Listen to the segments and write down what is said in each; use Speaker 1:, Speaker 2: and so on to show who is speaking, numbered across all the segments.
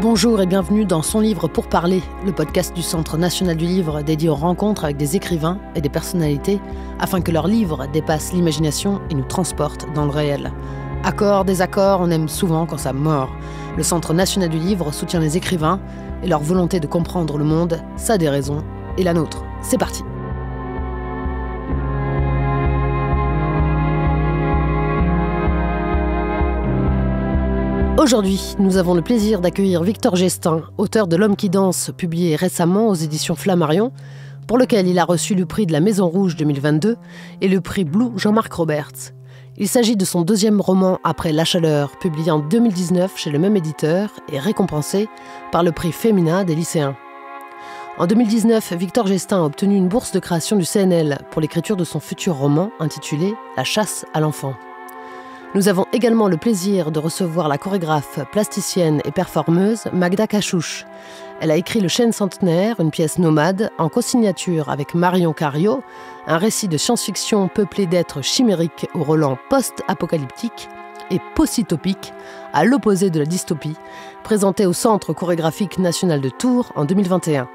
Speaker 1: Bonjour et bienvenue dans Son Livre pour Parler, le podcast du Centre national du livre dédié aux rencontres avec des écrivains et des personnalités afin que leurs livres dépassent l'imagination et nous transportent dans le réel. Accords, désaccords, on aime souvent quand ça mord. Le Centre national du livre soutient les écrivains et leur volonté de comprendre le monde, ça des raisons, et la nôtre. C'est parti! Aujourd'hui, nous avons le plaisir d'accueillir Victor Gestin, auteur de L'homme qui danse, publié récemment aux éditions Flammarion, pour lequel il a reçu le prix de la Maison Rouge 2022 et le prix Blue Jean-Marc Roberts. Il s'agit de son deuxième roman après La Chaleur, publié en 2019 chez le même éditeur et récompensé par le prix Femina des lycéens. En 2019, Victor Gestin a obtenu une bourse de création du CNL pour l'écriture de son futur roman intitulé La chasse à l'enfant. Nous avons également le plaisir de recevoir la chorégraphe, plasticienne et performeuse Magda Cachouche. Elle a écrit Le Chêne Centenaire, une pièce nomade, en co-signature avec Marion Cario, un récit de science-fiction peuplé d'êtres chimériques au relent post-apocalyptique et post post-itopique, à l'opposé de la dystopie, présenté au Centre chorégraphique national de Tours en 2021.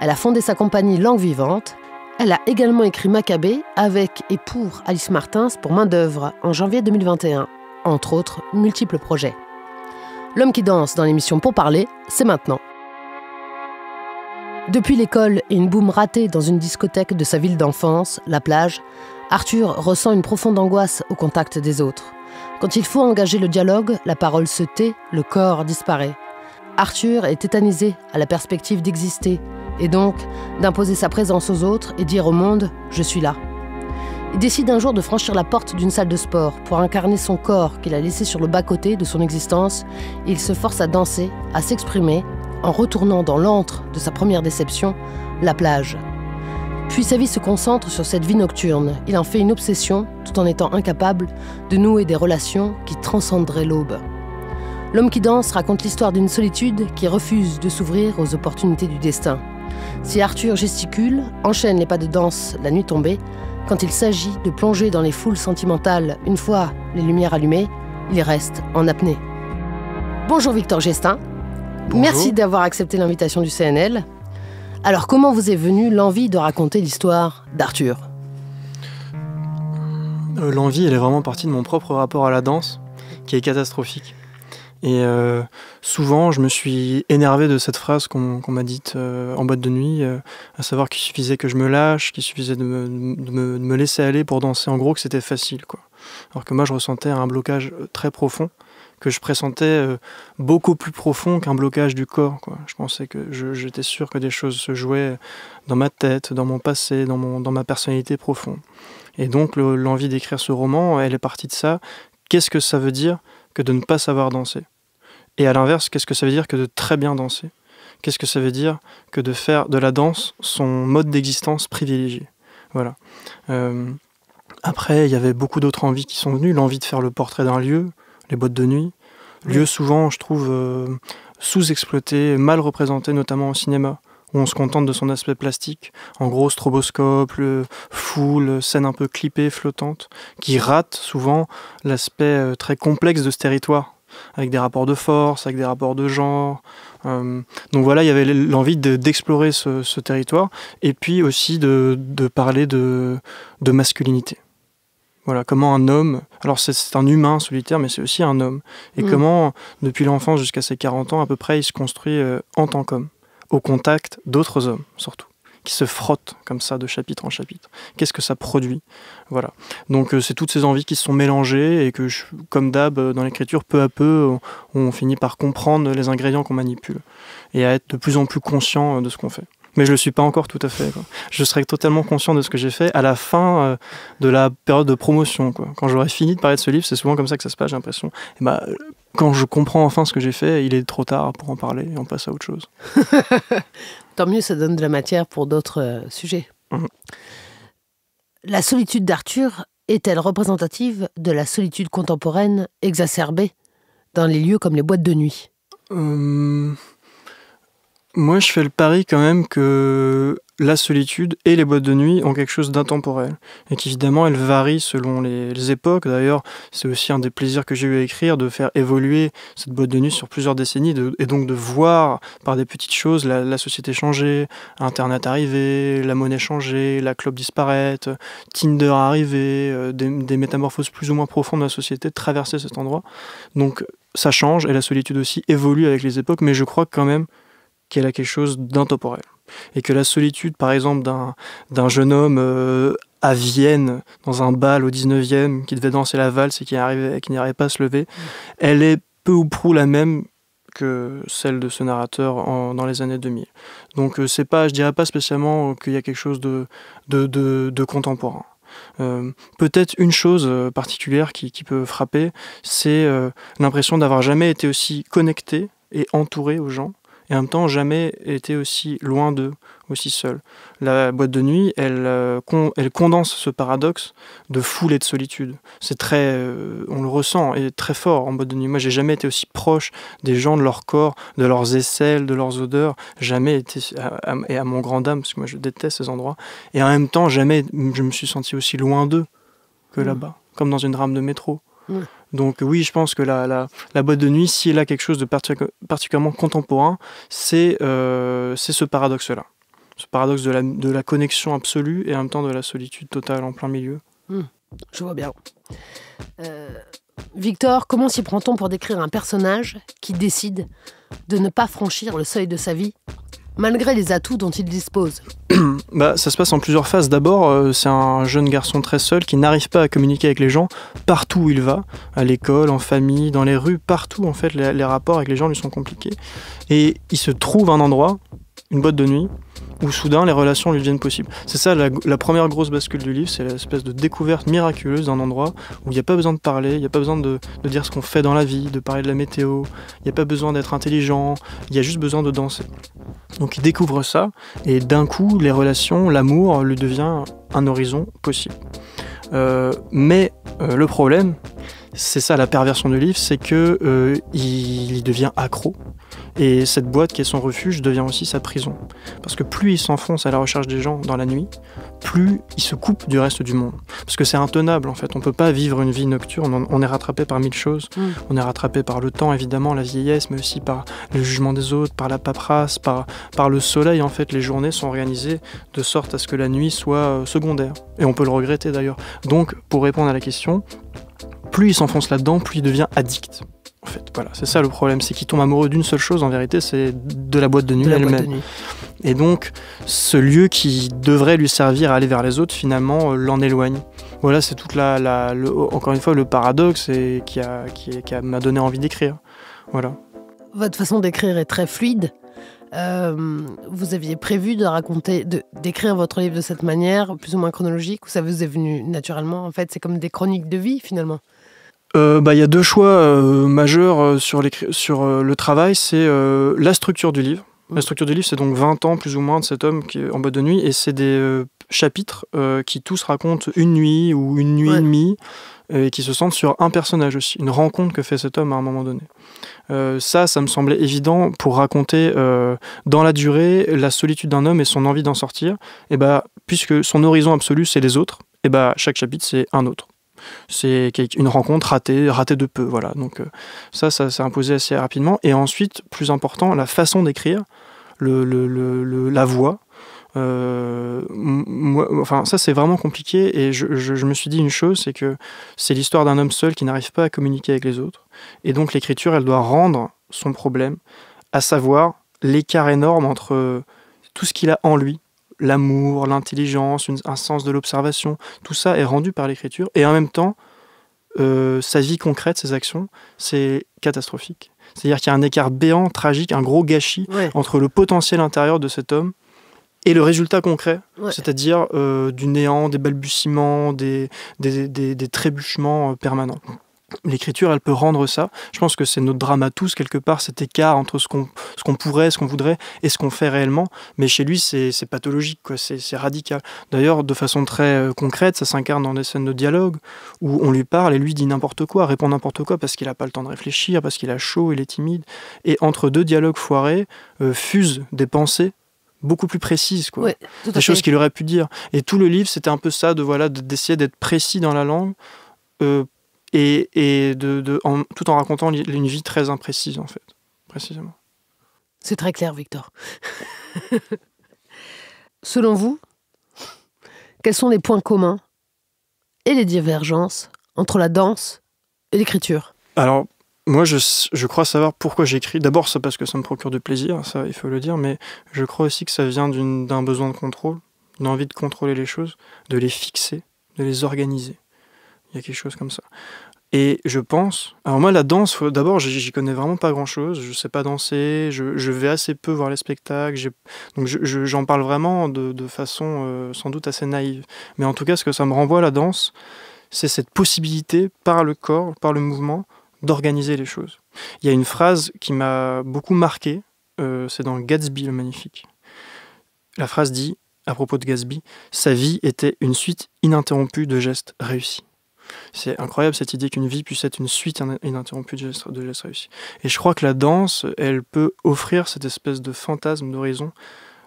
Speaker 1: Elle a fondé sa compagnie Langue Vivante elle a également écrit Maccabée avec et pour Alice Martins pour Main d'œuvre en janvier 2021, entre autres multiples projets. L'homme qui danse dans l'émission Pour parler, c'est maintenant. Depuis l'école et une boum ratée dans une discothèque de sa ville d'enfance, la plage, Arthur ressent une profonde angoisse au contact des autres. Quand il faut engager le dialogue, la parole se tait, le corps disparaît. Arthur est tétanisé à la perspective d'exister, et donc d'imposer sa présence aux autres et dire au monde Je suis là. Il décide un jour de franchir la porte d'une salle de sport pour incarner son corps qu'il a laissé sur le bas-côté de son existence il se force à danser, à s'exprimer, en retournant dans l'antre de sa première déception, la plage. Puis sa vie se concentre sur cette vie nocturne. Il en fait une obsession tout en étant incapable de nouer des relations qui transcendraient l'aube. L'homme qui danse raconte l'histoire d'une solitude qui refuse de s'ouvrir aux opportunités du destin. Si Arthur gesticule, enchaîne les pas de danse la nuit tombée, quand il s'agit de plonger dans les foules sentimentales une fois les lumières allumées, il reste en apnée. Bonjour Victor Gestin. Merci d'avoir accepté l'invitation du CNL. Alors comment vous est venue l'envie de raconter l'histoire d'Arthur
Speaker 2: euh, L'envie, elle est vraiment partie de mon propre rapport à la danse, qui est catastrophique. Et euh, souvent, je me suis énervé de cette phrase qu'on m'a dite euh, en boîte de nuit, euh, à savoir qu'il suffisait que je me lâche, qu'il suffisait de me, laisser aller pour danser, en gros que c'était facile. Quoi. Alors que moi, je ressentais un blocage euh, très profond, que je pressentais beaucoup plus profond qu'un blocage du corps. Je pensais que j'étais sûr que des choses se jouaient dans ma tête, dans mon passé, dans, ma personnalité profonde. Et donc l'envie d'écrire ce roman, elle est partie de ça. Qu'est-ce que ça veut dire que de ne pas savoir danser et à l'inverse, qu'est-ce que ça veut dire que de très bien danser Qu'est-ce que ça veut dire que de faire de la danse son mode d'existence privilégié Voilà. Euh, après, il y avait beaucoup d'autres envies qui sont venues. L'envie de faire le portrait d'un lieu, les bottes de nuit. Lieu souvent, je trouve, euh, sous-exploité, mal représenté, notamment au cinéma où on se contente de son aspect plastique, en gros stroboscope, foule, scène un peu clippée, flottante, qui rate souvent l'aspect euh, très complexe de ce territoire avec des rapports de force, avec des rapports de genre. Euh, donc voilà, il y avait l'envie d'explorer ce, territoire et puis aussi de, parler de, masculinité. Voilà, comment un homme, alors c'est un humain solitaire, mais c'est aussi un homme. Et mm. comment, depuis l'enfance jusqu'à ses 40 ans à peu près, il se construit euh, en tant qu'homme, au contact d'autres hommes surtout qui se frottent comme ça de chapitre en chapitre. Qu'est-ce que ça produit Voilà. Donc euh, c'est toutes ces envies qui se sont mélangées et que, comme d'hab euh, dans l'écriture, peu à peu, on, finit par comprendre les ingrédients qu'on manipule et à être de plus en plus conscient euh, de ce qu'on fait. Mais je ne le suis pas encore tout à fait. Je serai totalement conscient de ce que j'ai fait à la fin de la période de promotion. Quand j'aurai fini de parler de ce livre, c'est souvent comme ça que ça se passe, j'ai l'impression. Et bah, quand je comprends enfin ce que j'ai fait, il est trop tard pour en parler et on passe à autre chose.
Speaker 1: Tant mieux, ça donne de la matière pour d'autres euh, sujets. Mmh. La solitude d'Arthur est-elle représentative de la solitude contemporaine exacerbée dans les lieux comme les boîtes de nuit hum.
Speaker 2: Moi, je fais le pari quand même que la solitude et les boîtes de nuit ont quelque chose d'intemporel. Et qu'évidemment, elles varient selon les, époques. D'ailleurs, c'est aussi un des plaisirs que j'ai eu à écrire, de faire évoluer cette boîte de nuit sur plusieurs décennies, et donc de voir par des petites choses la, société changer, Internet arriver, la monnaie changer, la clope disparaître, Tinder arriver, euh, des, des métamorphoses plus ou moins profondes de la société, traverser cet endroit. Donc, ça change, et la solitude aussi évolue avec les époques, mais je crois quand même qu'elle a quelque chose d'intemporel. Et que la solitude, par exemple, d'un jeune homme euh, à Vienne, dans un bal au 19e, qui devait danser la valse et qui n'arrivait pas à se lever, mm. elle est peu ou prou la même que celle de ce narrateur dans les années 2000. Donc euh, c'est pas, je dirais pas spécialement qu'il y a quelque chose de, de, contemporain. Euh, peut-être une chose particulière qui, peut frapper, c'est l'impression d'avoir jamais été aussi connecté et entouré aux gens et en même temps jamais été aussi loin d'eux, aussi seul. La boîte de nuit, elle, euh, elle condense ce paradoxe de foule et de solitude. C'est très, euh, on le ressent et très fort en boîte de nuit. Moi, j'ai jamais été aussi proche des gens, de leur corps, de leurs aisselles, de leurs odeurs. Jamais été, et à mon grand dame, parce que moi, je déteste ces endroits. Et en même temps, jamais je me suis senti aussi loin d'eux que hmm. là-bas, comme dans une rame de métro. Donc oui, je pense que la, boîte de nuit, si elle a quelque chose de particulièrement contemporain, euh, c'est ce paradoxe-là. Ce paradoxe de la, de la, connexion absolue et en même temps de la solitude totale en plein milieu.
Speaker 1: Hmm. je vois bien. Euh, Victor, comment s'y prend-on pour décrire un personnage qui décide de ne pas franchir le seuil de sa vie malgré les atouts dont il dispose
Speaker 2: bah, Ça se passe en plusieurs phases. D'abord, euh, c'est un jeune garçon très seul qui n'arrive pas à communiquer avec les gens partout où il va, à l'école, en famille, dans les rues, partout en fait, les rapports avec les gens lui sont compliqués. Et il se trouve un endroit une boîte de nuit où soudain les relations lui deviennent possibles. C'est ça la, première grosse bascule du livre, c'est l'espèce de découverte miraculeuse d'un endroit où il n'y a pas besoin de parler, il n'y a pas besoin de, dire ce qu'on fait dans la vie, de parler de la météo, il n'y a pas besoin d'être intelligent, il y a juste besoin de danser. Donc il découvre ça et d'un coup les relations, l'amour lui devient un horizon possible. Euh, mais euh, le problème, c'est ça la perversion du livre, c'est que euh, il, devient accro et cette boîte qui est son refuge devient aussi sa prison. Parce que plus il s'enfonce à la recherche des gens dans la nuit, plus il se coupe du reste du monde. Parce que c'est intenable en fait, on ne peut pas vivre une vie nocturne, on, est rattrapé par mille choses. Mm. On est rattrapé par le temps évidemment, la vieillesse, mais aussi par le jugement des autres, par la paperasse, par, par le soleil en fait. Les journées sont organisées de sorte à ce que la nuit soit euh, secondaire. Et on peut le regretter d'ailleurs. Donc pour répondre à la question, plus il s'enfonce là-dedans, plus il devient addict. En fait, voilà, c'est ça le problème, c'est qu'il tombe amoureux d'une seule chose, en vérité, c'est de la boîte de nuit elle-même. Et donc, ce lieu qui devrait lui servir à aller vers les autres, finalement, euh, l'en éloigne. Voilà, c'est toute la, encore une fois, le paradoxe qui m'a qui, qui donné envie d'écrire. Voilà.
Speaker 1: Votre façon d'écrire est très fluide. Euh, vous aviez prévu de raconter, d'écrire votre livre de cette manière, plus ou moins chronologique, ou ça vous est venu naturellement En fait, c'est comme des chroniques de vie finalement.
Speaker 2: Euh, bah, il y a deux choix euh, majeurs euh, sur, le travail, c'est la structure du livre. La structure du livre, c'est donc 20 ans plus ou moins de cet homme qui est en bas de nuit, et c'est des chapitres qui tous racontent une nuit ou une nuit et demie et qui se centrent sur un personnage aussi, une rencontre que fait cet homme à un moment donné. ça, ça me semblait évident pour raconter dans la durée la solitude d'un homme et son envie d'en sortir. Et bah, puisque son horizon absolu, c'est les autres, et bah, chaque chapitre, c'est un autre c'est une rencontre ratée, ratée de peu. Voilà. Donc euh, ça, ça s'est imposé assez rapidement. Et ensuite, plus important, la façon d'écrire, le, le, le, la voix. Euh, enfin, ça c'est vraiment compliqué et je, je, me suis dit une chose, c'est que c'est l'histoire d'un homme seul qui n'arrive pas à communiquer avec les autres. Et donc l'écriture, elle doit rendre son problème, à savoir l'écart énorme entre tout ce qu'il a en lui l'amour, l'intelligence, un sens de l'observation, tout ça est rendu par l'écriture. Et en même temps, euh, sa vie concrète, ses actions, c'est catastrophique. C'est-à-dire qu'il y a un écart béant, tragique, un gros gâchis entre le potentiel intérieur de cet homme et le résultat concret, c'est-à-dire euh, du néant, des balbutiements, des, des, des trébuchements euh, permanents. L'écriture, elle peut rendre ça. Je pense que c'est notre drame à tous, quelque part, cet écart entre ce qu'on, ce qu'on pourrait, ce qu'on voudrait et ce qu'on fait réellement. Mais chez lui, c'est, pathologique, quoi. C'est, radical. D'ailleurs, de façon très euh, concrète, ça s'incarne dans des scènes de dialogue où on lui parle et lui dit n'importe quoi, répond n'importe quoi parce qu'il n'a pas le temps de réfléchir, parce qu'il a chaud, il est timide. Et entre deux dialogues foirés, euh, fusent des pensées beaucoup plus précises, quoi. des choses qu'il aurait pu dire. Et tout le livre, c'était un peu ça, de voilà, d'essayer d'être précis dans la langue. Euh, et, de, tout en racontant une vie très imprécise, en fait, précisément.
Speaker 1: C'est très clair, Victor. Selon vous, quels sont les points communs et les divergences entre la danse et l'écriture
Speaker 2: Alors, moi, je, crois savoir pourquoi j'écris. D'abord, c'est parce que ça me procure du plaisir, ça, il faut le dire, mais je crois aussi que ça vient d'un besoin de contrôle, d'envie de contrôler les choses, de les fixer, de les organiser quelque chose comme ça. Et je pense. Alors, moi, la danse, d'abord, j'y connais vraiment pas grand chose. Je sais pas danser. Je, vais assez peu voir les spectacles. Donc, j'en parle vraiment de, façon euh, sans doute assez naïve. Mais en tout cas, ce que ça me renvoie à la danse, c'est cette possibilité par le corps, par le mouvement, d'organiser les choses. Il y a une phrase qui m'a beaucoup marqué. Euh, c'est dans Gatsby le Magnifique. La phrase dit, à propos de Gatsby, sa vie était une suite ininterrompue de gestes réussis. C'est incroyable cette idée qu'une vie puisse être une suite ininterrompue de gestes, réussis. Et je crois que la danse, elle peut offrir cette espèce de fantasme d'horizon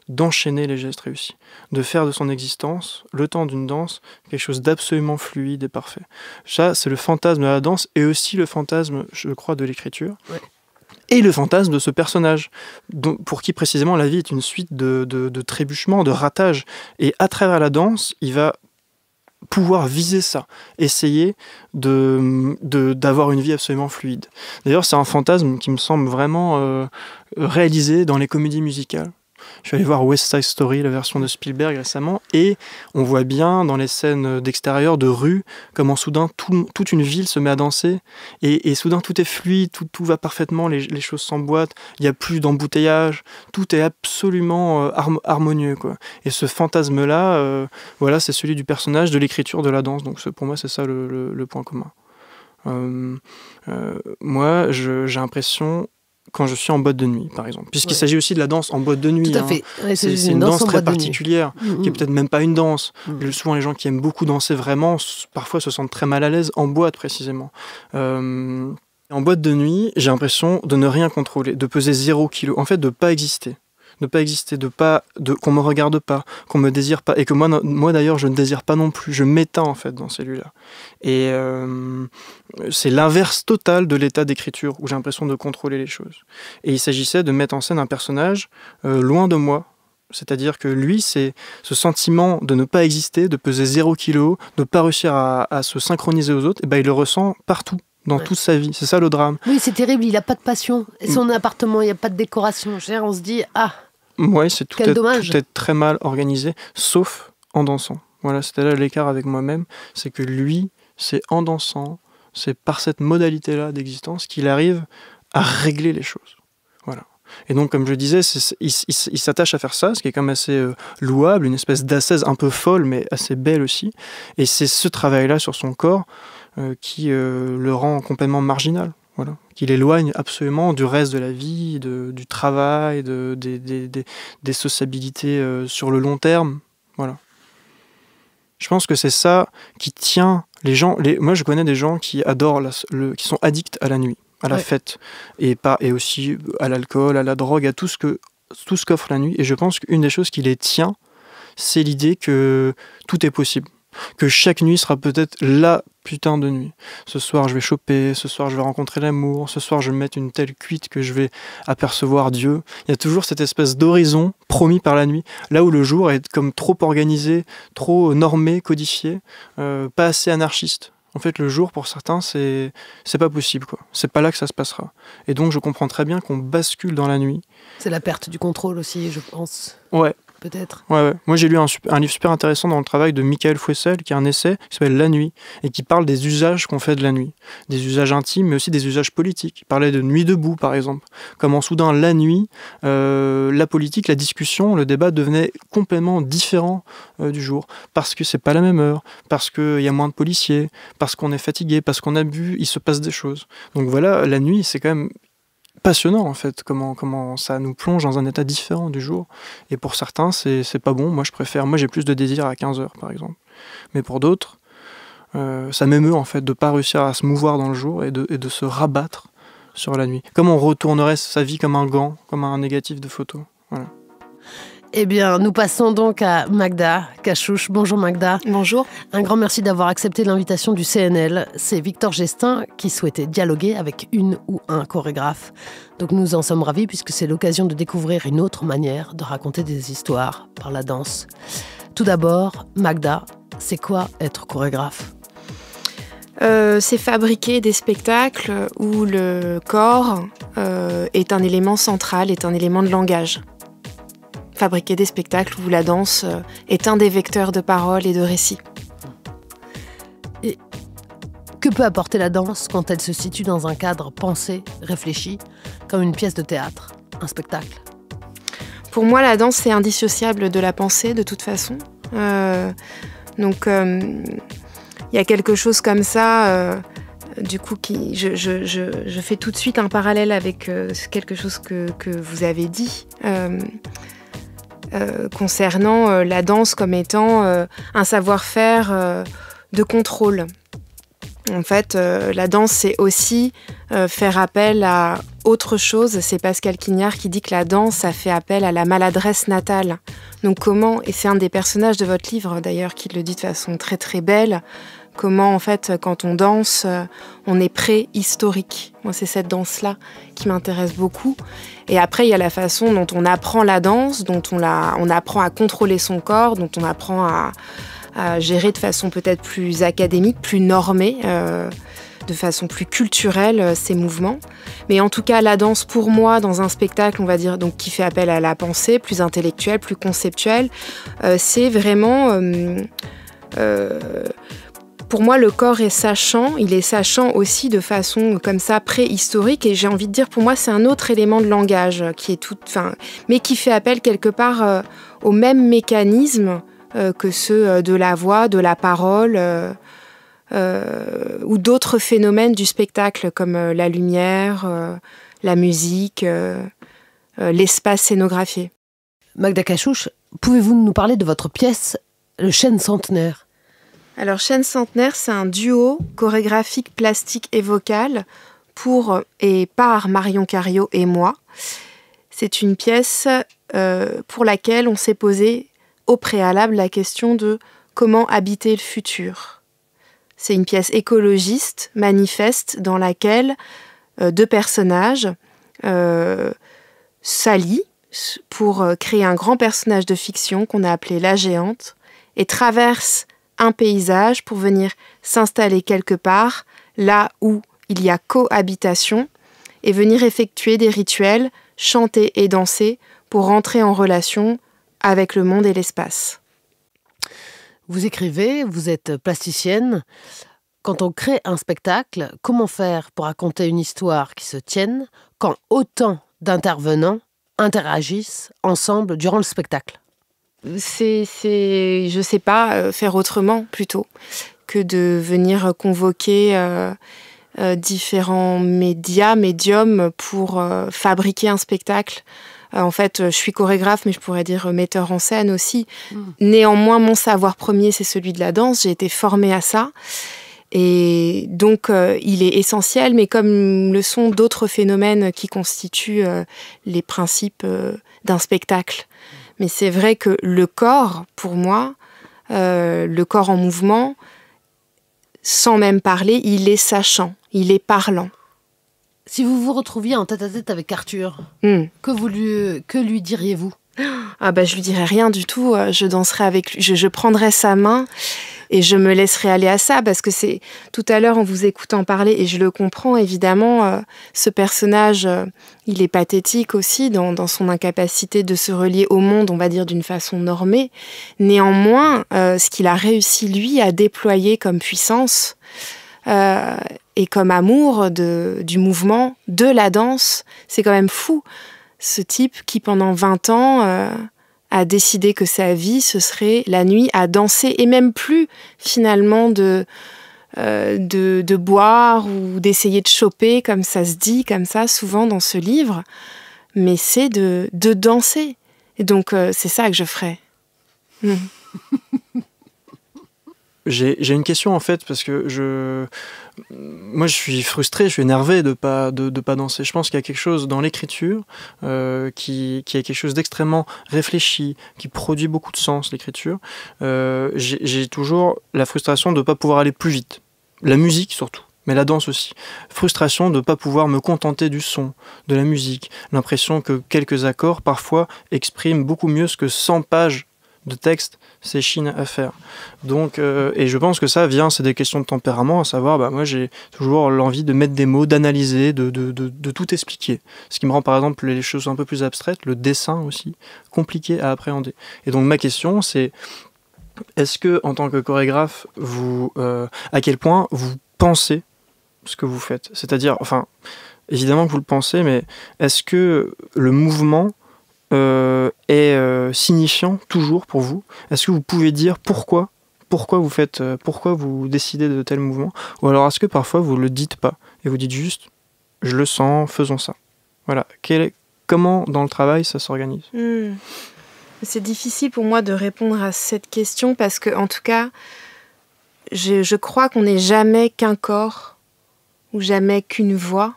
Speaker 2: d'enchaîner les gestes réussis, de faire de son existence, le temps d'une danse, quelque chose d'absolument fluide et parfait. Ça, c'est le fantasme de la danse et aussi le fantasme, je crois, de l'écriture. et le fantasme de ce personnage, pour qui précisément la vie est une suite de, de, de, trébuchements, de ratages. Et à travers la danse, il va pouvoir viser ça, essayer de d'avoir une vie absolument fluide. D'ailleurs, c'est un fantasme qui me semble vraiment euh, réalisé dans les comédies musicales. Je suis allé voir West Side Story, la version de Spielberg récemment, et on voit bien dans les scènes d'extérieur, de rue, comment soudain toute une ville se met à danser, et, soudain tout est fluide, tout, tout va parfaitement, les, choses s'emboîtent, il n'y a plus d'embouteillage, tout est absolument euh, harmonieux. Quoi. Et ce fantasme-là, euh, voilà, c'est celui du personnage, de l'écriture, de la danse, donc pour moi c'est ça le, point commun. Euh, moi, j'ai l'impression quand je suis en boîte de nuit, par exemple. Puisqu'il s'agit aussi de la danse en boîte de nuit. Hein. c'est une, danse, très particulière, mm, mm. qui n'est peut-être même pas une danse. Mm. Souvent, les gens qui aiment beaucoup danser vraiment, parfois se sentent très mal à l'aise en boîte, précisément. Euh, en boîte de nuit, j'ai l'impression de ne rien contrôler, de peser zéro kilo, en fait, de ne pas exister ne pas exister, de pas, de, qu'on me regarde pas, qu'on me désire pas, et que moi, moi d'ailleurs, je ne désire pas non plus. Je m'éteins en fait dans celui là Et euh, c'est l'inverse total de l'état d'écriture où j'ai l'impression de contrôler les choses. Et il s'agissait de mettre en scène un personnage euh, loin de moi, c'est-à-dire que lui, c'est ce sentiment de ne pas exister, de peser zéro kilo, de ne pas réussir à, se synchroniser aux autres, et ben il le ressent partout, dans toute sa vie. C'est ça le drame.
Speaker 1: Oui, c'est terrible, il n'a pas de passion. Mm. Son appartement, il n'y a pas de décoration. On se dit, ah,
Speaker 2: oui, c'est tout, très mal organisé, sauf en dansant. Voilà, c'était là l'écart avec moi-même, c'est que lui, c'est en dansant, c'est par cette modalité-là d'existence qu'il arrive à régler les choses. Voilà. Et donc, comme je disais, il, s'attache à faire ça, ce qui est quand même assez euh, louable, une espèce d'assaise un peu folle, mais assez belle aussi. Et c'est ce travail-là sur son corps euh, qui euh, le rend complètement marginal. Voilà qu'il éloigne absolument du reste de la vie, du travail, de, des, sociabilités euh, sur le long terme. Voilà. Je pense que c'est ça qui tient les gens. Les, moi, je connais des gens qui adorent, le, qui sont addicts à la nuit, à la fête, et, pas, et aussi à l'alcool, à la drogue, à tout ce que tout ce qu'offre la nuit. Et je pense qu'une des choses qui les tient, c'est l'idée que tout est possible que chaque nuit sera peut-être la putain de nuit. Ce soir, je vais choper, ce soir, je vais rencontrer l'amour, ce soir, je vais mettre une telle cuite que je vais apercevoir Dieu. Il y a toujours cette espèce d'horizon promis par la nuit, là où le jour est comme trop organisé, trop normé, codifié, euh, pas assez anarchiste. En fait, le jour, pour certains, c'est c'est pas possible, quoi. C'est pas là que ça se passera. Et donc, je comprends très bien qu'on bascule dans la nuit.
Speaker 1: C'est la perte du contrôle aussi, je pense.
Speaker 2: Ouais, peut-être. Moi, j'ai lu un, livre super intéressant dans le travail de Michael Fouessel, qui est un essai qui s'appelle La nuit, et qui parle des usages qu'on fait de la nuit. Des usages intimes, mais aussi des usages politiques. Il parlait de nuit debout, par exemple. Comment soudain, la nuit, euh, la politique, la discussion, le débat devenait complètement différent euh, du jour. Parce que c'est pas la même heure, parce qu'il y a moins de policiers, parce qu'on est fatigué, parce qu'on a bu, il se passe des choses. Donc voilà, la nuit, c'est quand même passionnant en fait, comment, comment ça nous plonge dans un état différent du jour. Et pour certains, c'est pas bon. Moi, je préfère, moi j'ai plus de désir à 15 heures par exemple. Mais pour d'autres, euh, ça m'émeut en fait de pas réussir à se mouvoir dans le jour et de, et de se rabattre sur la nuit. Comme on retournerait sa vie comme un gant, comme un négatif de photo.
Speaker 1: Eh bien, nous passons donc à Magda Cachouche. Bonjour Magda. Bonjour. Un grand merci d'avoir accepté l'invitation du CNL. C'est Victor Gestin qui souhaitait dialoguer avec une ou un chorégraphe. Donc nous en sommes ravis puisque c'est l'occasion de découvrir une autre manière de raconter des histoires par la danse. Tout d'abord, Magda, c'est
Speaker 3: quoi être
Speaker 1: chorégraphe
Speaker 3: euh, c'est fabriquer des spectacles où le corps euh, est un élément central, est un élément de langage fabriquer des spectacles où la danse euh, est un des vecteurs de parole et de récit. Et que peut apporter la danse quand elle se situe dans un cadre pensé, réfléchi, comme une pièce de théâtre, un spectacle Pour moi, la danse est indissociable de la pensée, de toute façon. Euh, donc, euh, il y a quelque chose comme ça. du coup, qui, je, je, fais tout de suite un parallèle avec quelque chose que, que vous avez dit. Euh, concernant euh, la danse comme étant euh, un savoir-faire de contrôle. En fait, la danse, c'est aussi faire appel à autre chose. C'est Pascal Quignard qui dit que la danse, ça fait appel à la maladresse natale. Donc comment, et c'est un des personnages de votre livre d'ailleurs qui le dit de façon très très belle, Comment en fait quand on danse, euh, on est préhistorique. Moi c'est cette danse-là qui m'intéresse beaucoup. Et après il y a la façon dont on apprend la danse, dont on, apprend à contrôler son corps, dont on apprend à, gérer de façon peut-être plus académique, plus normée. Euh, de façon plus culturelle euh, ces mouvements. Mais en tout cas, la danse pour moi, dans un spectacle, on va dire, donc qui fait appel à la pensée, plus intellectuelle, plus conceptuelle, c'est vraiment pour moi, le corps est sachant, il est sachant aussi de façon euh, comme ça préhistorique, et j'ai envie de dire, pour moi, c'est un autre élément de langage euh, qui est tout, enfin, mais qui fait appel quelque part euh, aux mêmes mécanismes que ceux de la voix, de la parole. ou d'autres phénomènes du spectacle comme la lumière, la musique, l'espace scénographié. Magda Cachouche, pouvez-vous nous parler de votre pièce Le chêne centenaire alors Chaîne Centenaire, c'est un duo chorégraphique, plastique et vocal pour et par Marion Cario et moi. C'est une pièce euh, pour laquelle on s'est posé au préalable la question de comment habiter le futur. C'est une pièce écologiste, manifeste, dans laquelle euh, deux personnages euh, s'allient pour créer un grand personnage de fiction qu'on a appelé La Géante et traversent un paysage pour venir s'installer quelque part, là où il y a cohabitation, et venir effectuer des rituels, chanter et danser pour rentrer en relation avec le monde et l'espace. Vous écrivez,
Speaker 1: vous êtes plasticienne. Quand on crée un spectacle, comment faire pour raconter une histoire qui se tienne quand autant d'intervenants interagissent
Speaker 3: ensemble durant le spectacle c'est, c'est, je sais pas, euh, faire autrement plutôt que de venir convoquer euh, euh, différents médias, médiums pour fabriquer un spectacle. en fait, je suis chorégraphe, mais je pourrais dire metteur en scène aussi. Mmh. Néanmoins, mon savoir premier, c'est celui de la danse. J'ai été formée à ça. Et donc, il est essentiel, mais comme le sont d'autres phénomènes qui constituent les principes d'un spectacle. Mais c'est vrai que le corps, pour moi, euh, le corps en mouvement, sans même parler, il est sachant, il est parlant. Si vous vous retrouviez en tête à tête avec Arthur, hmm. que, lui, que lui diriez-vous ah bah je lui dirais rien du tout, euh, je danserais avec lui, je, je prendrais sa main et je me laisserai aller à ça parce que c'est tout à l'heure en vous écoutant parler et je le comprends évidemment euh, ce personnage euh, il est pathétique aussi dans, son incapacité de se relier au monde on va dire d'une façon normée néanmoins euh, ce qu'il a réussi lui à déployer comme puissance et comme amour du mouvement de la danse c'est quand même fou ce type qui pendant 20 ans a décidé que sa vie, ce serait la nuit à danser et même plus finalement euh, de, de, boire ou d'essayer de choper, comme ça se dit, comme ça souvent dans ce livre, mais c'est de, danser. Et donc euh, c'est ça que je ferai.
Speaker 2: J'ai une question en fait, parce que je, moi, je suis frustré, je suis énervé de pas de, pas danser. Je pense qu'il y a quelque chose dans l'écriture euh, qui qui est quelque chose d'extrêmement réfléchi, qui produit beaucoup de sens l'écriture. Euh, j'ai toujours la frustration de pas pouvoir aller plus vite. La musique surtout mais la danse aussi. Frustration de ne pas pouvoir me contenter du son, de la musique. L'impression que quelques accords parfois expriment beaucoup mieux que 100 pages de texte, c'est Chine à faire. Donc, euh, et je pense que ça vient, c'est des questions de tempérament, à savoir, bah, moi j'ai toujours l'envie de mettre des mots, d'analyser, de, tout expliquer. Ce qui me rend par exemple les choses un peu plus abstraites, le dessin aussi, compliqué à appréhender. Et donc ma question, c'est est-ce que en tant que chorégraphe, vous, euh, à quel point vous pensez ce que vous faites C'est-à-dire, enfin, évidemment que vous le pensez, mais est-ce que le mouvement euh, est euh, signifiant toujours pour vous Est-ce que vous pouvez dire pourquoi pourquoi vous faites, euh, pourquoi vous décidez de tel mouvement Ou alors est-ce que parfois vous le dites pas et vous dites juste je le sens, faisons ça. Voilà. comment dans le travail ça s'organise hmm.
Speaker 3: C'est difficile pour moi de répondre à cette question parce que en tout cas, je crois qu'on n'est jamais qu'un corps ou jamais qu'une voix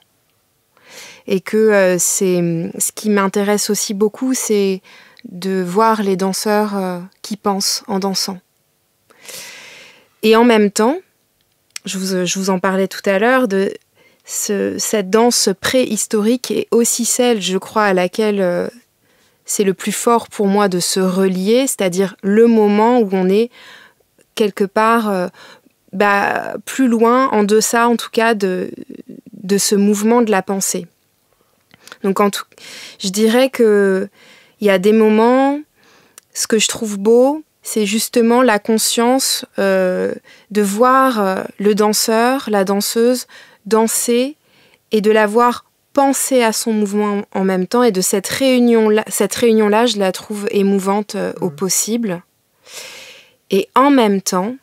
Speaker 3: et que euh, c'est mm, ce qui m'intéresse aussi beaucoup, c'est de voir les danseurs euh, qui pensent en dansant. Et en même temps, je vous, en parlais tout à l'heure, de cette danse préhistorique est aussi celle, je crois, à laquelle euh, c'est le plus fort pour moi de se relier, c'est-à-dire le moment où on est quelque part bah, plus loin, en deçà en tout cas, de ce mouvement de la pensée. Donc en tout, je dirais que il y a des moments, ce que je trouve beau, c'est justement la conscience euh, de voir euh, le danseur, la danseuse danser et de la voir penser à son mouvement en même temps et de cette réunion là, cette réunion là, je la trouve émouvante euh, au mmh. possible. Et en même temps,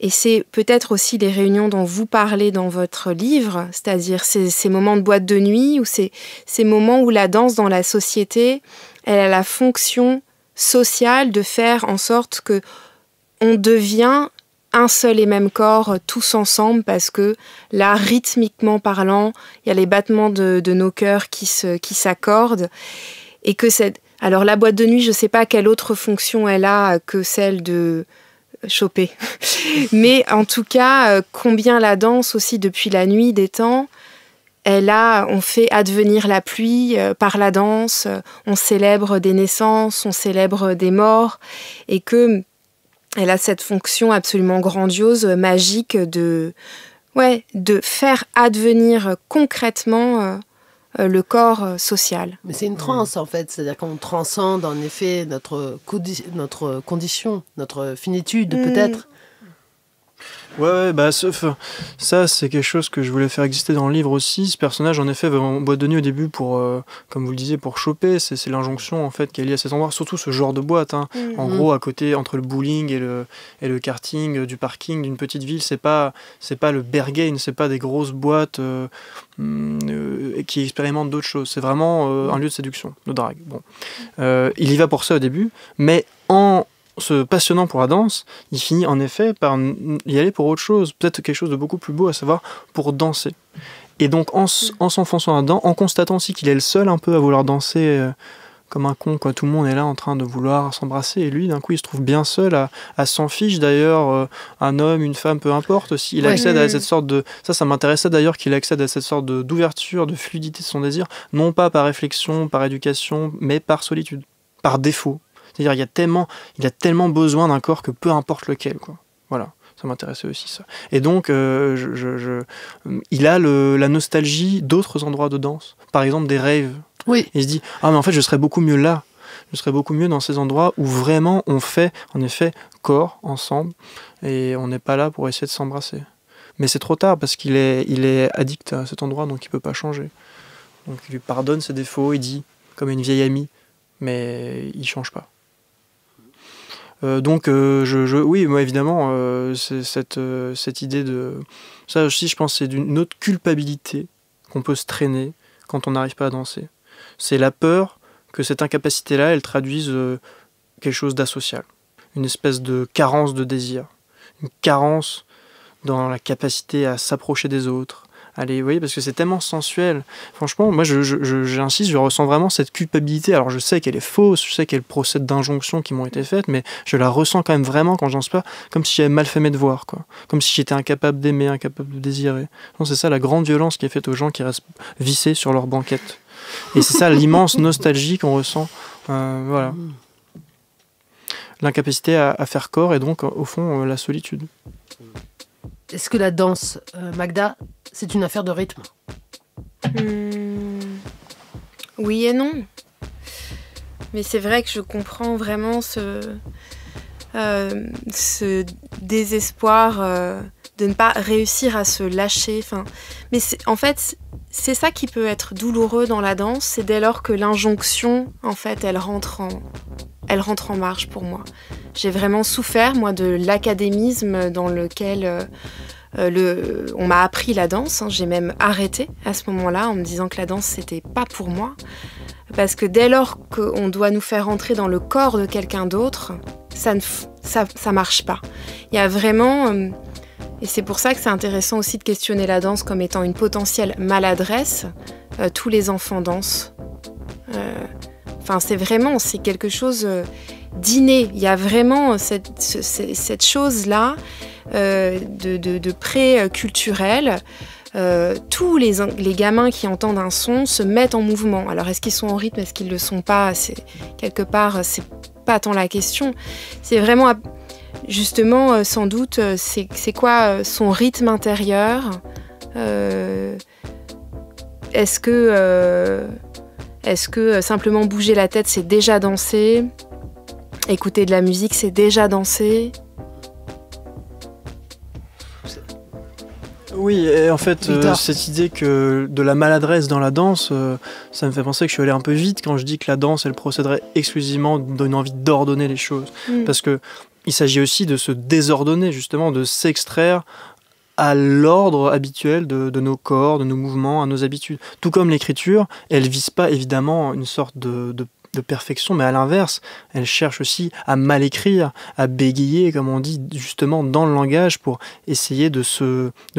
Speaker 3: et c'est peut-être aussi les réunions dont vous parlez dans votre livre, c'est-à-dire ces, moments de boîte de nuit ou ces, ces moments où la danse dans la société, elle a la fonction sociale de faire en sorte que on devient un seul et même corps tous ensemble parce que là, rythmiquement parlant, il y a les battements de, nos cœurs qui s'accordent qui et que cette alors la boîte de nuit, je ne sais pas quelle autre fonction elle a que celle de choper. Mais en tout cas, euh, combien la danse aussi depuis la nuit des temps, elle a, on fait advenir la pluie euh, par la danse, euh, on célèbre des naissances, on célèbre des morts, et que elle a cette fonction absolument grandiose, magique de, ouais, de faire advenir concrètement euh, le corps euh, social. Mais c'est une transe en fait, c'est-à-dire qu'on transcende
Speaker 1: en effet notre, notre condition, notre finitude mm. peut-être.
Speaker 2: Ouais, bah euh, ça c'est quelque chose que je voulais faire exister dans le livre aussi. Ce personnage en effet va en boîte de nuit au début pour, euh, comme vous le disiez, pour choper. C'est l'injonction en fait qui est liée à cet endroit, surtout ce genre de boîte. Hein. Mm-hmm. En gros, à côté entre le bowling et le, et le karting, euh, du parking d'une petite ville, c'est pas c'est pas le ne c'est pas des grosses boîtes mm, qui expérimentent d'autres choses. C'est vraiment un lieu de séduction, de drague. Bon, il y va pour ça au début, mais en se passionnant pour la danse, il finit en effet par y aller pour autre chose, peut-être quelque chose de beaucoup plus beau, à savoir pour danser. Et donc en, mm. s'enfonçant là-dedans, en constatant aussi qu'il est le seul un peu à vouloir danser euh, comme un con, quoi. tout le monde est là en train de vouloir s'embrasser, et lui d'un coup il se trouve bien seul, à, s'en fiche d'ailleurs, euh, un homme, une femme, peu importe, s'il accède à mm. cette sorte de... Ça, ça m'intéressait d'ailleurs qu'il accède à cette sorte d'ouverture, de fluidité de son désir, non pas par réflexion, par éducation, mais par solitude, par défaut c'est-à-dire, il, a tellement, besoin d'un corps que peu importe lequel. Quoi. Voilà, ça m'intéressait aussi ça. Et donc, euh, il a la nostalgie d'autres endroits de danse. Par exemple, des rêves. Oui. Il se dit, ah mais en fait, je serais beaucoup mieux là. Je serais beaucoup mieux dans ces endroits où vraiment on fait, en effet, corps ensemble et on n'est pas là pour essayer de s'embrasser. Mais c'est trop tard parce qu'il est, addict à cet endroit, donc il peut pas changer. Donc il lui pardonne ses défauts, il dit, comme une vieille amie, mais il change pas. Euh, donc, euh, je, oui, moi, évidemment, euh, cette, cette, idée de. Ça aussi, je pense, c'est d'une autre culpabilité qu'on peut se traîner quand on n'arrive pas à danser. C'est la peur que cette incapacité-là, elle traduise quelque chose d'asocial. Une espèce de carence de désir. Une carence dans la capacité à s'approcher des autres, Allez, oui, parce que c'est tellement sensuel. Franchement, moi, j'insiste, je, ressens vraiment cette culpabilité. Alors, je sais qu'elle est fausse, je sais qu'elle procède d'injonctions qui m'ont été faites, mais je la ressens quand même vraiment quand j'en suis pas, comme si j'avais mal fait mes devoirs, quoi. Comme si j'étais incapable d'aimer, incapable de désirer. C'est ça la grande violence qui est faite aux gens qui restent vissés sur leur banquette. Et c'est ça l'immense nostalgie qu'on ressent. Euh, voilà. Mm. L'incapacité à, faire corps et donc, au fond, euh, la solitude. Mm.
Speaker 1: Est-ce que la danse, euh, Magda, c'est une affaire de rythme
Speaker 3: hmm. Oui et non. Mais c'est vrai que je comprends vraiment ce, euh, ce désespoir euh, de ne pas réussir à se lâcher. Enfin, mais en fait, c'est ça qui peut être douloureux dans la danse, c'est dès lors que l'injonction, en fait, elle rentre en, elle rentre en marche pour moi. J'ai vraiment souffert, moi, de l'académisme dans lequel euh, euh, le, on m'a appris la danse. Hein. J'ai même arrêté à ce moment-là en me disant que la danse, c'était pas pour moi. Parce que dès lors qu'on doit nous faire entrer dans le corps de quelqu'un d'autre, ça ne ça, ça, marche pas. Il y a vraiment. Euh, et c'est pour ça que c'est intéressant aussi de questionner la danse comme étant une potentielle maladresse. tous les enfants dansent. Enfin, c'est vraiment, c'est quelque chose euh, d'inné. Il y a vraiment euh, cette, chose-là euh, de, pré-culturel. tous les, gamins qui entendent un son se mettent en mouvement. Alors, est-ce qu'ils sont en rythme, est-ce qu'ils ne le sont pas Quelque part, c'est pas tant la question. C'est vraiment, justement, sans doute, c'est quoi son rythme intérieur Est-ce que est-ce que euh, simplement bouger la tête, c'est déjà danser Écouter de la musique, c'est déjà danser
Speaker 2: Oui, et en fait, euh, cette idée que de la maladresse dans la danse, euh, ça me fait penser que je suis allé un peu vite quand je dis que la danse, elle procéderait exclusivement d'une envie d'ordonner les choses. Hmm. Parce que il s'agit aussi de se désordonner, justement, de s'extraire à l'ordre habituel de, nos corps, de nos mouvements, à nos habitudes. Tout comme l'écriture, elle vise pas évidemment une sorte de, perfection, mais à l'inverse, elle cherche aussi à mal écrire, à bégayer, comme on dit justement dans le langage, pour essayer de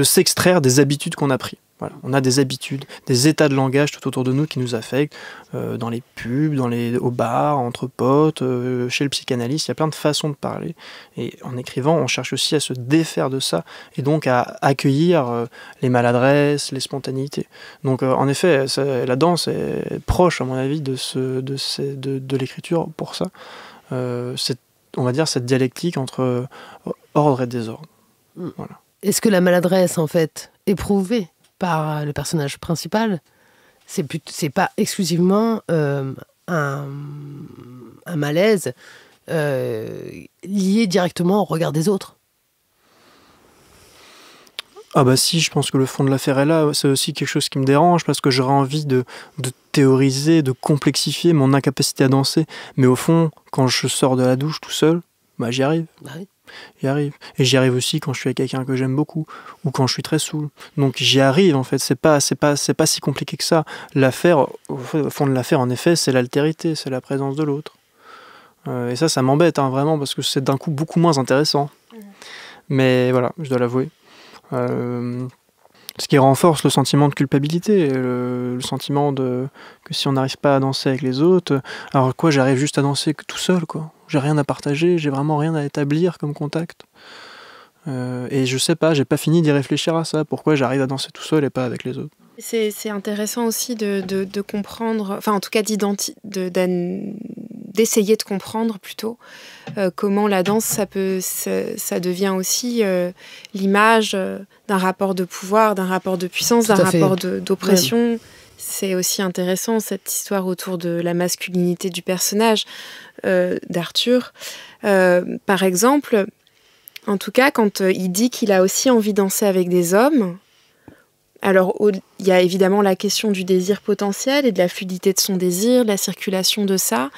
Speaker 2: s'extraire des habitudes qu'on a prises. On a des habitudes, des états de langage tout autour de nous qui nous affectent, euh, dans les pubs, dans les, au bar, entre potes, euh, chez le psychanalyste, il y a plein de façons de parler. Et en écrivant, on cherche aussi à se défaire de ça et donc à accueillir euh, les maladresses, les spontanéités. Donc en effet, la danse est proche, à mon avis, de, de, de, l'écriture pour ça. Cette, on va dire cette dialectique entre ordre et désordre.
Speaker 1: Hmm. Est-ce que la maladresse, en fait, est prouvée par euh, le personnage principal, c'est c'est pas exclusivement euh, un, malaise euh, lié directement au regard des autres.
Speaker 2: Ah bah si, je pense que le fond de l'affaire est là. C'est aussi quelque chose qui me dérange parce que j'aurais envie de, théoriser, de complexifier mon incapacité à danser. Mais au fond, quand je sors de la douche tout seul, bah, j'y arrive. Bah j'y arrive. Et j'y arrive aussi quand je suis avec quelqu'un que j'aime beaucoup ou quand je suis très saoul. Donc j'y arrive en fait. C'est pas, c'est pas, c'est pas si compliqué que ça. L'affaire, au fond de l'affaire en effet, c'est l'altérité, c'est la présence de l'autre. Euh, et ça, ça m'embête hein, vraiment parce que c'est d'un coup beaucoup moins intéressant. Mmh. Mais voilà, je dois l'avouer. Euh, ce qui renforce le sentiment de culpabilité, le, sentiment de que si on n'arrive pas à danser avec les autres, alors quoi, j'arrive juste à danser tout seul, quoi. J'ai rien à partager, j'ai vraiment rien à établir comme contact. Euh, et je sais pas, j'ai pas fini d'y réfléchir à ça. Pourquoi j'arrive à danser tout seul et pas avec les autres
Speaker 3: c'est intéressant aussi de, comprendre, enfin en tout cas d'essayer de, comprendre plutôt euh, comment la danse, ça, peut, ça, devient aussi euh, l'image euh, d'un rapport de pouvoir, d'un rapport de puissance, d'un rapport d'oppression. C'est aussi intéressant cette histoire autour de la masculinité du personnage d'Arthur. par exemple, en tout cas, quand il dit qu'il a aussi envie de danser avec des hommes, alors, il y a évidemment la question du désir potentiel et de la fluidité de son désir, la circulation de ça.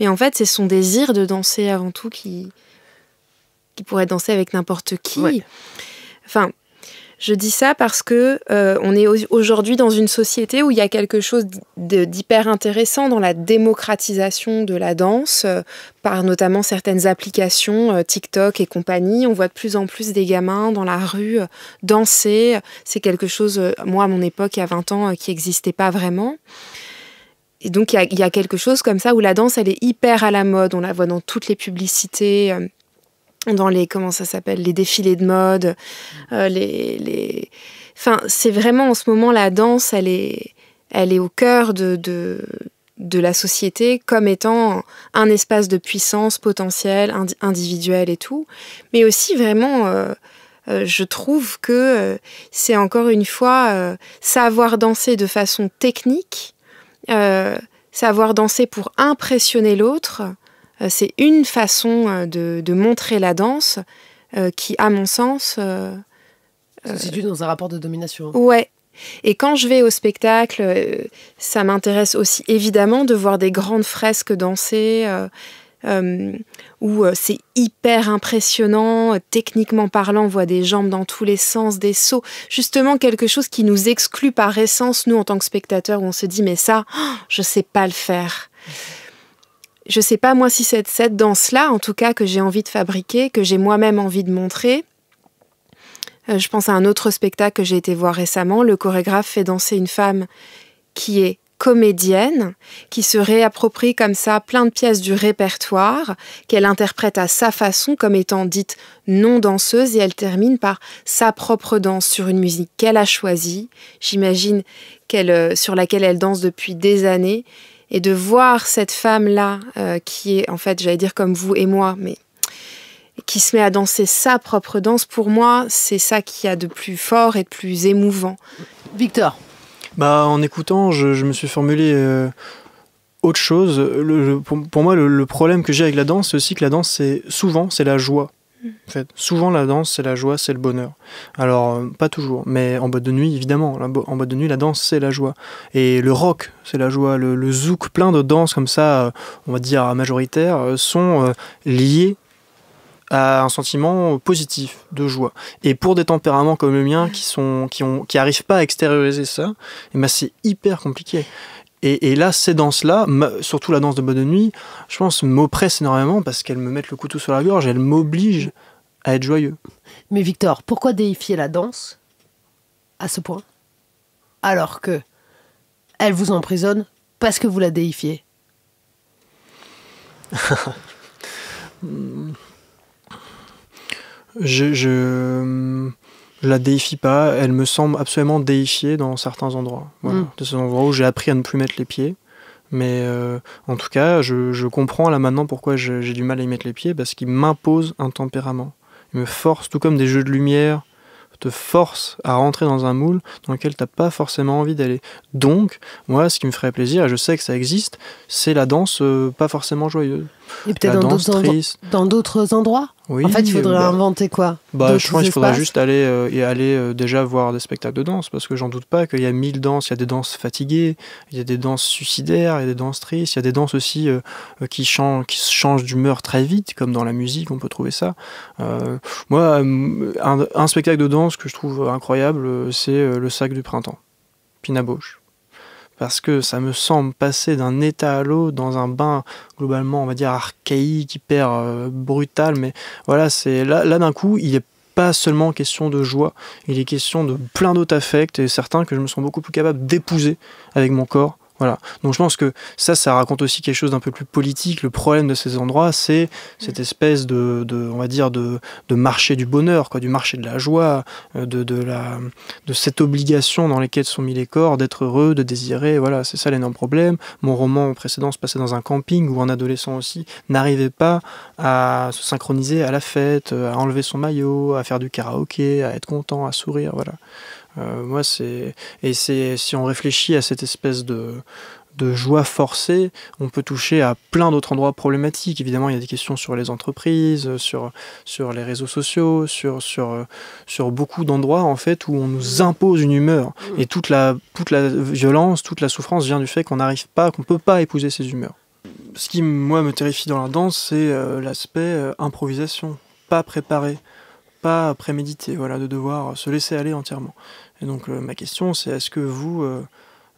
Speaker 3: Mais en fait, c'est son désir de danser avant tout qui, qui pourrait danser avec n'importe qui. Enfin, je dis ça parce que euh, on est aujourd'hui dans une société où il y a quelque chose d'hyper intéressant dans la démocratisation de la danse, euh, par notamment certaines applications euh, TikTok et compagnie. On voit de plus en plus des gamins dans la rue danser. C'est quelque chose, moi à mon époque, il y a 20 ans, qui n'existait pas vraiment. Et donc il y, a quelque chose comme ça où la danse, elle est hyper à la mode. On la voit dans toutes les publicités dans les comment ça s'appelle les défilés de mode euh, mm. les, les enfin c'est vraiment en ce moment la danse elle est elle est au cœur de, de, la société comme étant un espace de puissance potentielle individuelle et tout mais aussi vraiment euh, euh, je trouve que c'est encore une fois savoir danser de façon technique, savoir danser pour impressionner l'autre, euh, c'est une façon euh, de, montrer la danse euh, qui, à mon sens... se situe
Speaker 1: dans un rapport de domination.
Speaker 3: Ouais, et quand je vais au spectacle, ça m'intéresse aussi évidemment de voir des grandes fresques danser, où c'est hyper impressionnant, techniquement parlant, on voit des jambes dans tous les sens, des sauts, justement quelque chose qui nous exclut par essence, nous en tant que spectateurs, où on se dit mais ça, oh, je ne sais pas le faire je sais pas moi si c'est cette danse-là, en tout cas, que j'ai envie de fabriquer, que j'ai moi-même envie de montrer. Euh, je pense à un autre spectacle que j'ai été voir récemment. Le chorégraphe fait danser une femme qui est comédienne, qui se réapproprie comme ça plein de pièces du répertoire, qu'elle interprète à sa façon comme étant dite non danseuse, et elle termine par sa propre danse sur une musique qu'elle a choisie, j'imagine euh, sur laquelle elle danse depuis des années, et de voir cette femme-là, euh, qui est en fait, j'allais dire comme vous et moi, mais qui se met à danser sa propre danse, pour moi, c'est ça qui a de plus fort et de plus émouvant. Victor
Speaker 2: bah, En écoutant, je, me suis formulé euh, autre chose. Le, pour, moi, le, problème que j'ai avec la danse, c'est aussi que la danse, c'est souvent, c'est la joie. En fait, souvent la danse, c'est la joie, c'est le bonheur. Alors, euh, pas toujours, mais en boîte de nuit, évidemment. En boîte de nuit, la danse, c'est la joie. Et le rock, c'est la joie. Le, zouk, plein de danses comme ça, euh, on va dire majoritaires, euh, sont liés à un sentiment positif de joie. Et pour des tempéraments comme le mien qui sont qui ont qui arrivent pas à extérioriser ça, eh ben c'est hyper compliqué. Et, là, ces danses-là, surtout la danse de Bonne Nuit, je pense, m'oppressent énormément parce qu'elles me mettent le couteau sur la gorge, elles m'obligent à être joyeux. Mais
Speaker 1: Victor, pourquoi déifier la danse à ce point Alors que elle vous emprisonne parce que vous la déifiez
Speaker 2: je, je la déifie pas. Elle me semble absolument déifiée dans certains endroits. Mm. De où j'ai appris à ne plus mettre les pieds. Mais euh, en tout cas, je, comprends là maintenant pourquoi j'ai du mal à y mettre les pieds, parce qu'il m'impose un tempérament. Il me force, tout comme des jeux de lumière te force à rentrer dans un moule dans lequel tu n'as pas forcément envie d'aller. Donc, moi, ce qui me ferait plaisir, et je sais que ça existe, c'est la danse euh, pas forcément joyeuse.
Speaker 1: Et peut-être dans d'autres endroits en fait, il faudrait bah, inventer quoi bah, Je pense qu'il faudrait juste
Speaker 2: aller, euh, et aller euh, déjà voir des spectacles de danse, parce que j'en doute pas qu'il y a mille danses, il y a des danses fatiguées, il y a des danses suicidaires, il y a des danses tristes, il y a des danses aussi euh, qui, changent, changent d'humeur très vite, comme dans la musique, on peut trouver ça. moi, un, spectacle de danse que je trouve incroyable, c'est Le Sac du Printemps, Pina Bausch parce que ça me semble passer d'un état à l'autre dans un bain globalement on va dire archaïque, hyper euh, brutal, mais voilà, c'est là, d'un coup il est pas seulement question de joie, il est question de plein d'autres affects et certains que je me sens beaucoup plus capable d'épouser avec mon corps voilà. Donc je pense que ça, ça raconte aussi quelque chose d'un peu plus politique. Le problème de ces endroits, c'est cette espèce de, on dire, de, marché du bonheur, quoi, du marché de la joie, euh, de, cette obligation dans lesquelles sont mis les corps, d'être heureux, de désirer. Voilà, c'est ça l'énorme problème. Mon roman précédent se passait dans un camping où un adolescent aussi n'arrivait pas à se synchroniser à la fête, à enlever son maillot, à faire du karaoké, à être content, à sourire. Voilà. Euh, moi, c'est et c'est si on réfléchit à cette espèce de joie forcée, on peut toucher à plein d'autres endroits problématiques. Évidemment, il y a des questions sur les entreprises, sur, les réseaux sociaux, sur, beaucoup d'endroits en fait où on nous impose une humeur. Mmh. Et toute la, toute la violence, toute la souffrance vient du fait qu'on n'arrive pas, qu'on ne peut pas épouser ces humeurs. Ce qui, moi, me terrifie dans la danse, c'est euh, l'aspect euh, improvisation, pas préparé, pas prémédité, voilà, de devoir se laisser aller entièrement. Et donc euh, ma question, c'est est-ce que vous, euh,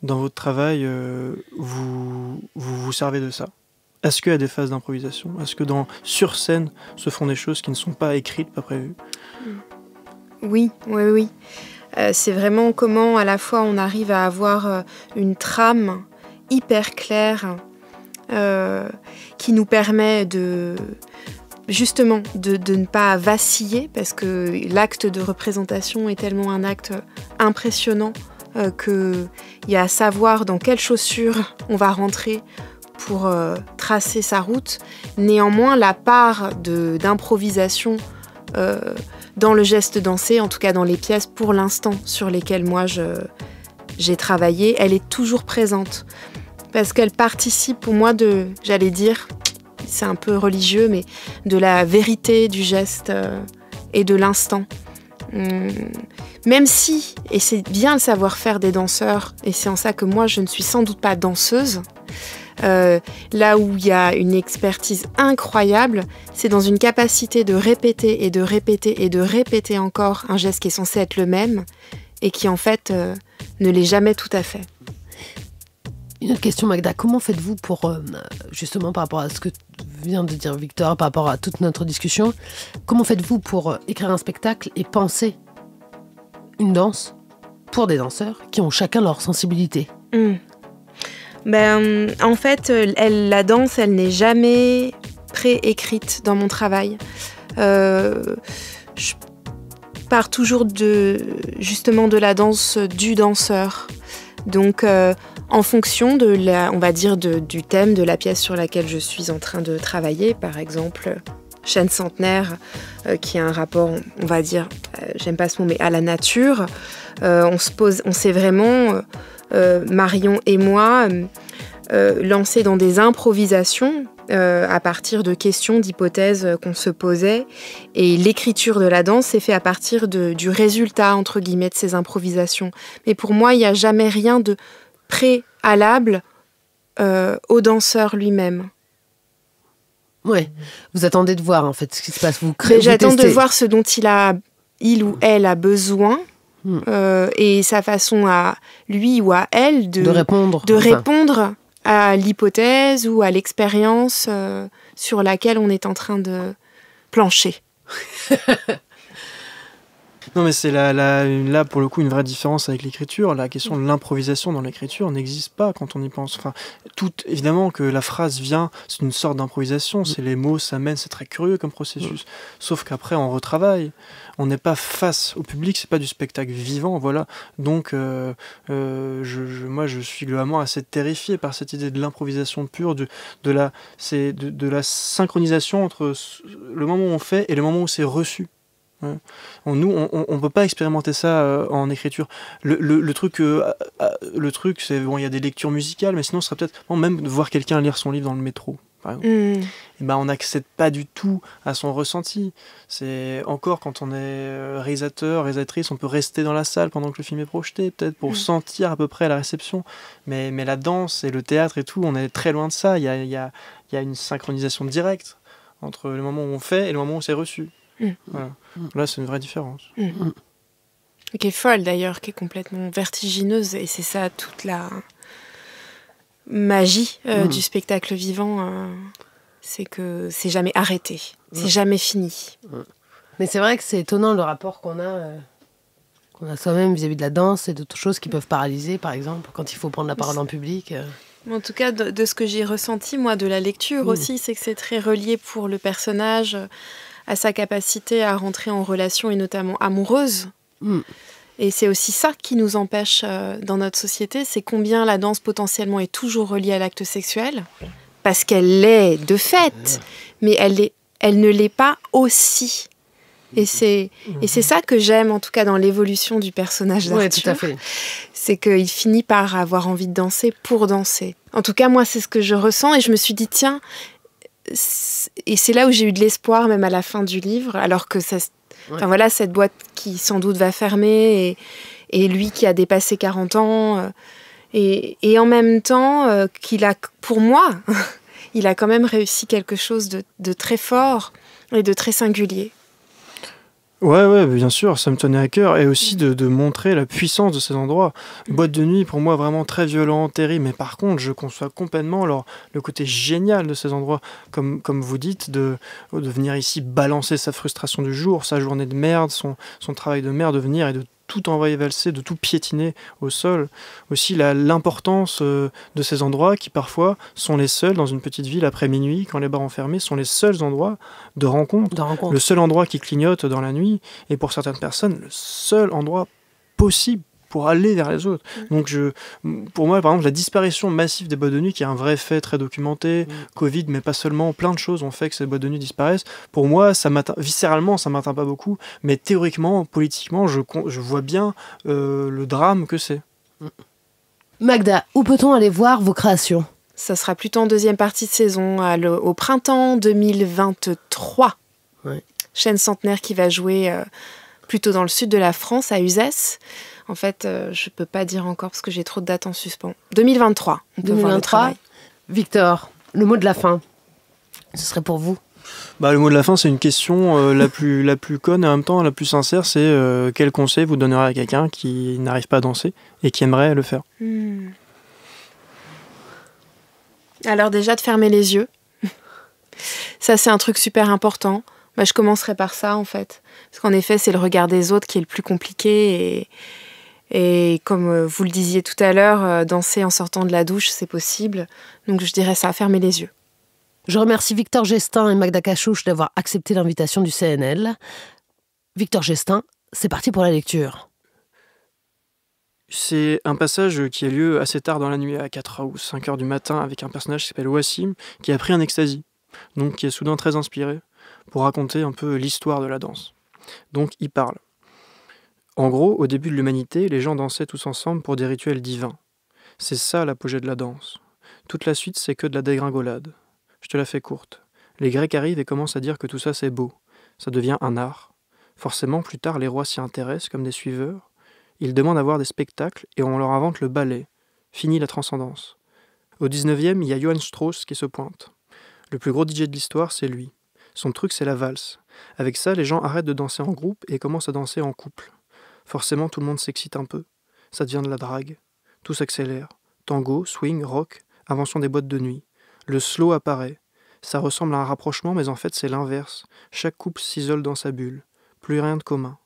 Speaker 2: dans votre travail, euh, vous, vous, servez de ça Est-ce qu'il y a des phases d'improvisation Est-ce que dans sur scène se font des choses qui ne sont pas écrites, pas prévues
Speaker 1: mmh.
Speaker 3: Oui, oui, oui. c'est vraiment comment à la fois on arrive à avoir une trame hyper claire qui nous permet de, justement de, ne pas vaciller parce que l'acte de représentation est tellement un acte impressionnant euh, que qu'il y a à savoir dans quelles chaussures on va rentrer pour euh, tracer sa route. Néanmoins, la part d'improvisation euh, dans le geste dansé, en tout cas dans les pièces pour l'instant sur lesquelles moi j'ai travaillé, elle est toujours présente parce qu'elle participe pour moi de, j'allais dire, c'est un peu religieux, mais de la vérité du geste euh, et de l'instant. Hum, même si, et c'est bien le savoir-faire des danseurs, et c'est en ça que moi je ne suis sans doute pas danseuse, euh, là où il y a une expertise incroyable, c'est dans une capacité de répéter et de répéter et de répéter encore un geste qui est censé être le même et qui en fait euh, ne l'est jamais tout à fait. Une autre question, Magda. Comment faites-vous pour, euh, justement, par rapport à ce que
Speaker 1: vient de dire Victor, par rapport à toute notre discussion, comment faites-vous pour euh, écrire un spectacle et penser une danse pour des danseurs qui ont chacun leur sensibilité
Speaker 3: hmm. ben, En fait, euh, elle, la danse, elle n'est jamais préécrite dans mon travail. je pars toujours de justement de la danse du danseur. Donc en fonction de la, on va dire du thème de la pièce sur laquelle je suis en train de travailler, par exemple chaîne centenaire euh, qui a un rapport, on va dire, euh, j'aime pas ce mot, mais à la nature. Euh, on se pose, on s'est vraiment Marion et moi lancé dans des improvisations à partir de questions, d'hypothèses qu'on se posait, et l'écriture de la danse s'est fait à partir du résultat entre guillemets de ces improvisations. Mais pour moi, il n'y a jamais rien de préalable euh, au danseur lui-même.
Speaker 1: Ouais, vous attendez de voir en fait ce qui se passe. Vous créez. J'attends de voir
Speaker 3: ce dont il a, il ou elle a besoin hmm. euh, et sa façon à lui ou à elle de, répondre, à l'hypothèse ou à l'expérience euh, sur laquelle on est en train de plancher.
Speaker 2: Non, mais c'est là, là, pour le coup une vraie différence avec l'écriture. La question de mm. l'improvisation dans l'écriture n'existe pas quand on y pense. Enfin, tout évidemment que la phrase vient, c'est une sorte d'improvisation. Mm. C'est les mots ça mène, c'est très curieux comme processus. Mm. Sauf qu'après on retravaille. On n'est pas face au public, c'est pas du spectacle vivant, voilà. Donc euh, euh, moi je suis globalement assez terrifié par cette idée de l'improvisation pure, de, de c'est de la synchronisation entre le moment où on fait et le moment où c'est reçu. Hein. On, nous, on ne peut pas expérimenter ça euh, en écriture. Le, truc, euh, le truc, c'est bon, il y a des lectures musicales, mais sinon, ce serait peut-être même même voir quelqu'un lire son livre dans le métro. Et hmm. eh ben, on n'accède pas du tout à son ressenti. C'est encore quand on est euh, réalisateur, réalisatrice, on peut rester dans la salle pendant que le film est projeté, peut-être pour hmm. sentir à peu près la réception. Mais, mais la danse et le théâtre et tout, on est très loin de ça. Il y a, y a une synchronisation directe entre le moment où on fait et le moment où c'est reçu. Mm. Mm. Là, c'est une vraie différence.
Speaker 3: Mm. Qui est folle d'ailleurs, qui est complètement vertigineuse. Et c'est ça toute la magie euh, du spectacle vivant. Euh, c'est que c'est jamais arrêté. C'est jamais fini. Mais c'est vrai que c'est étonnant le rapport qu'on
Speaker 1: a. Euh, qu'on a soi-même vis-à-vis de la danse et d'autres choses qui peuvent paralyser, par exemple, quand il faut prendre la parole en public.
Speaker 3: En tout cas, de ce que j'ai ressenti, moi, de la lecture aussi, c'est que c'est très relié pour le personnage à sa capacité à rentrer en relation et notamment amoureuse. Hmm. Et c'est aussi ça qui nous empêche euh, dans notre société, c'est combien la danse potentiellement est toujours reliée à l'acte sexuel, parce qu'elle l'est de fait, hmm. mais elle, ne l'est pas aussi. Et hmm. c'est et c'est ça que j'aime en tout cas dans l'évolution du personnage d'Arthur. Ouais, c'est qu'il finit par avoir envie de danser pour danser. En tout cas moi c'est ce que je ressens et je me suis dit tiens et c'est là où j'ai eu de l'espoir, même à la fin du livre, alors que voilà, cette boîte qui sans doute va fermer, et, lui qui a dépassé 40 ans, euh, et, en même temps, euh, qu'il a, pour moi, il a quand même réussi quelque chose de très fort et de très singulier.
Speaker 2: Ouais, ouais, bien sûr, ça me tenait à cœur. Et aussi de, montrer la puissance de ces endroits. boîte de nuit, pour moi, vraiment très violent, terrible. Mais par contre, je conçois complètement alors, le côté génial de ces endroits. Comme, comme vous dites, de, de venir ici balancer sa frustration du jour, sa journée de merde, son, son travail de merde, de venir et de tout valser, de tout piétiner au sol. Aussi l'importance euh, de ces endroits qui parfois sont les seuls dans une petite ville après minuit, quand les bars ont fermé, sont les seuls endroits De rencontre. Le seul endroit qui clignote dans la nuit et pour certaines personnes le seul endroit possible pour aller vers les autres. Mm. Donc, je, pour moi, par exemple, la disparition massive des boîtes de nuit, qui est un vrai fait très documenté, mm. Covid, mais pas seulement, plein de choses ont fait que ces boîtes de nuit disparaissent. Pour moi, ça m'atteint, viscéralement, ça m'atteint pas beaucoup, mais théoriquement, politiquement, je, je vois bien euh, le drame que c'est. Mm.
Speaker 3: Magda, où peut-on aller voir vos créations Ça sera plutôt en deuxième partie de saison, au printemps 2023. Ouais. Chaîne Centenaire qui va jouer euh, plutôt dans le sud de la France, à Uzès. En fait, je euh, je peux pas dire encore parce que j'ai trop de dates en suspens.
Speaker 1: 2023.
Speaker 3: 2023.
Speaker 1: Victor, le mot de la fin. Ce serait pour vous.
Speaker 2: Bah, le mot de la fin, c'est une question euh, la, plus, la plus conne et en même temps la plus sincère, c'est euh, quel conseil vous donnerez à quelqu'un qui n'arrive pas à danser et qui aimerait le faire
Speaker 3: hmm. Alors déjà de fermer les yeux. ça c'est un truc super important. Bah, je commencerai par ça en fait. Parce qu'en effet, c'est le regard des autres qui est le plus compliqué et, et comme euh, vous le disiez tout à l'heure, euh, danser en sortant de la douche, c'est possible. Donc je dirais ça, fermer les yeux. Je remercie Victor
Speaker 1: Gestin et Magda Cachouche d'avoir accepté l'invitation du CNL. Victor Gestin, c'est parti pour la lecture.
Speaker 2: C'est un passage qui a lieu assez tard dans la nuit, à 4 ou 5 heures du matin, avec un personnage qui s'appelle Wassim, qui a pris un ecstasy, donc qui est soudain très inspiré, pour raconter un peu l'histoire de la danse. Donc il parle. En gros, au début de l'humanité, les gens dansaient tous ensemble pour des rituels divins. C'est ça l'apogée de la danse. Toute la suite, c'est que de la dégringolade. Je te la fais courte. Les Grecs arrivent et commencent à dire que tout ça c'est beau. Ça devient un art. Forcément, plus tard, les rois s'y intéressent comme des suiveurs. Ils demandent à voir des spectacles et on leur invente le ballet. Fini la transcendance. Au 19e, il y a Johann Strauss qui se pointe. Le plus gros DJ de l'histoire, c'est lui. Son truc, c'est la valse. Avec ça, les gens arrêtent de danser en groupe et commencent à danser en couple. Forcément, tout le monde s'excite un peu. Ça devient de la drague. Tout s'accélère. Tango, swing, rock, invention des boîtes de nuit. Le slow apparaît. Ça ressemble à un rapprochement, mais en fait, c'est l'inverse. Chaque couple s'isole dans sa bulle. Plus rien de commun.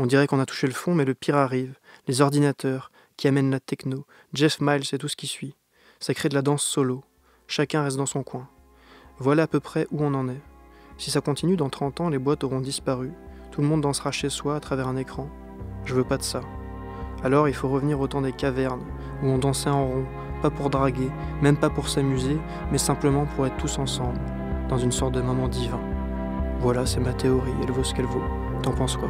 Speaker 2: On dirait qu'on a touché le fond, mais le pire arrive. Les ordinateurs, qui amènent la techno, Jeff Miles et tout ce qui suit. Ça crée de la danse solo. Chacun reste dans son coin. Voilà à peu près où on en est. Si ça continue, dans 30 ans, les boîtes auront disparu. Tout le monde dansera chez soi à travers un écran. Je veux pas de ça. Alors il faut revenir au temps des cavernes, où on dansait en rond, pas pour draguer, même pas pour s'amuser, mais simplement pour être tous ensemble, dans une sorte de moment divin. Voilà, c'est ma théorie, elle vaut ce qu'elle vaut. T'en penses quoi